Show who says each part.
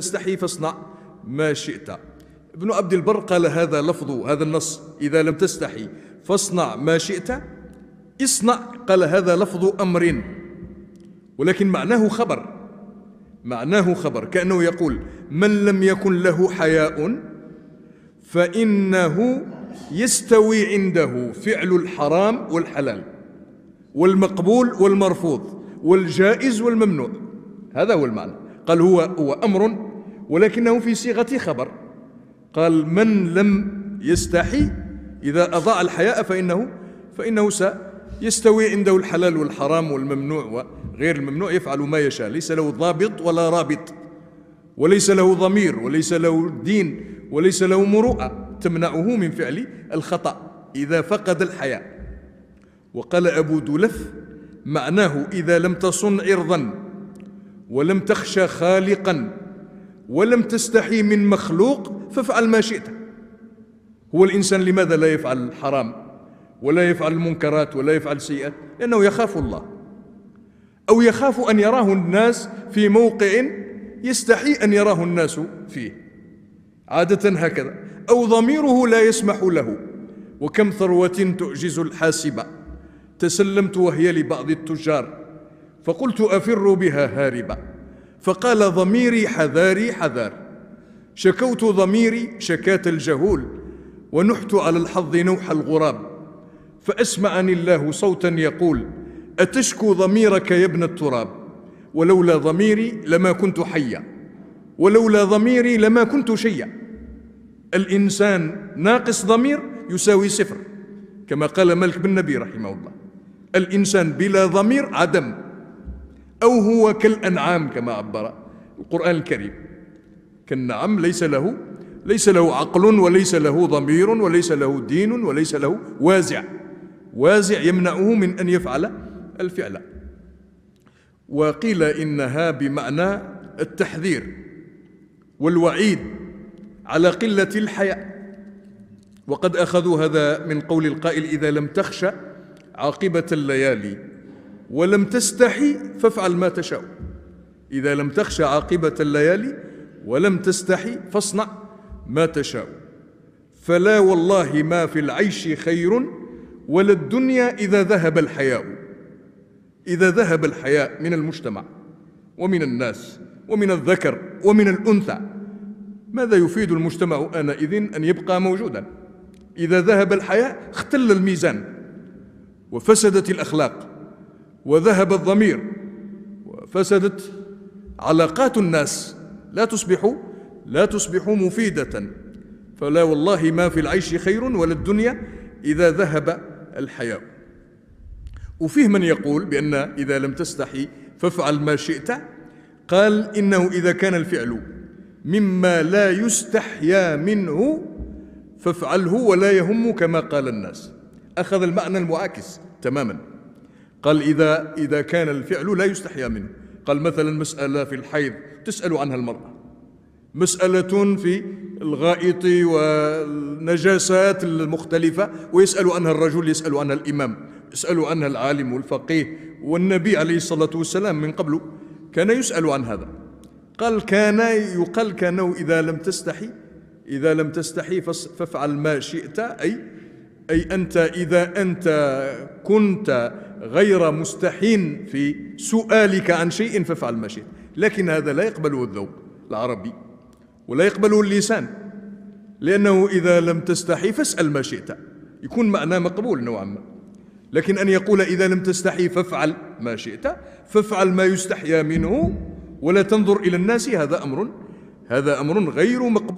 Speaker 1: تستحي فاصنع ما شئت ابن عبد البر قال هذا لفظ هذا النص إذا لم تستحي فاصنع ما شئت اصنع قال هذا لفظ أمر ولكن معناه خبر معناه خبر كأنه يقول من لم يكن له حياء فإنه يستوي عنده فعل الحرام والحلال والمقبول والمرفوض والجائز والممنوع هذا هو المعنى قال هو هو أمر ولكنه في صيغة خبر قال من لم يستحي إذا أضاء الحياء فإنه فإنه سيستوي عنده الحلال والحرام والممنوع وغير الممنوع يفعل ما يشاء ليس له ضابط ولا رابط وليس له ضمير وليس له دين وليس له مروءة تمنعه من فعل الخطأ إذا فقد الحياء وقال أبو دلف معناه إذا لم تصن عرضا ولم تخشى خالقا ولم تستحي من مخلوق فافعل ما شئت هو الإنسان لماذا لا يفعل الحرام ولا يفعل المنكرات ولا يفعل السيئات لأنه يخاف الله أو يخاف أن يراه الناس في موقع يستحي أن يراه الناس فيه عادة هكذا أو ضميره لا يسمح له وكم ثروة تعجز الحاسبة تسلمت وهي لبعض التجار فقلت أفر بها هاربة فقال ضميري حذاري حذار شكوت ضميري شكاة الجهول ونحت على الحظ نوح الغراب فأسمعني الله صوتا يقول أتشكو ضميرك يا ابن التراب ولولا ضميري لما كنت حيا ولولا ضميري لما كنت شيا الإنسان ناقص ضمير يساوي صفر كما قال مالك بن نبي رحمه الله الإنسان بلا ضمير عدم أو هو كالأنعام كما عبر القرآن الكريم كالنعم ليس له ليس له عقل وليس له ضمير وليس له دين وليس له وازع وازع يمنعه من أن يفعل الفعل وقيل إنها بمعنى التحذير والوعيد على قلة الحياء وقد أخذوا هذا من قول القائل إذا لم تخشى عاقبة الليالي ولم تستحي فافعل ما تشاء إذا لم تخشى عاقبة الليالي ولم تستحي فاصنع ما تشاء فلا والله ما في العيش خير ولا الدنيا إذا ذهب الحياء إذا ذهب الحياء من المجتمع ومن الناس ومن الذكر ومن الأنثى ماذا يفيد المجتمع آنئذ أن يبقى موجودا إذا ذهب الحياء اختل الميزان وفسدت الأخلاق وذهب الضمير وفسدت علاقات الناس لا تصبح لا تصبح مفيدة فلا والله ما في العيش خير ولا الدنيا إذا ذهب الحياء وفيه من يقول بأن إذا لم تستحي فافعل ما شئت قال إنه إذا كان الفعل مما لا يستحيا منه فافعله ولا يهم كما قال الناس أخذ المعنى المعاكس تماماً قال إذا إذا كان الفعل لا يستحيا منه قال مثلا مسألة في الحيض تسأل عنها المرأة مسألة في الغائط والنجاسات المختلفة ويسأل عنها الرجل يسأل عنها الإمام يسأل عنها العالم والفقيه والنبي عليه الصلاة والسلام من قبل كان يسأل عن هذا قال كان يقال كان إذا لم تستحي إذا لم تستحي فافعل ما شئت أي أي أنت إذا أنت كنت غير مستحين في سؤالك عن شيء فافعل ما شئت لكن هذا لا يقبله الذوق العربي ولا يقبله اللسان لأنه إذا لم تستحي فاسأل ما شئت يكون معناه مقبول نوعا ما لكن أن يقول إذا لم تستحي فافعل ما شئت فافعل ما يستحيا منه ولا تنظر إلى الناس هذا أمر هذا أمر غير مقبول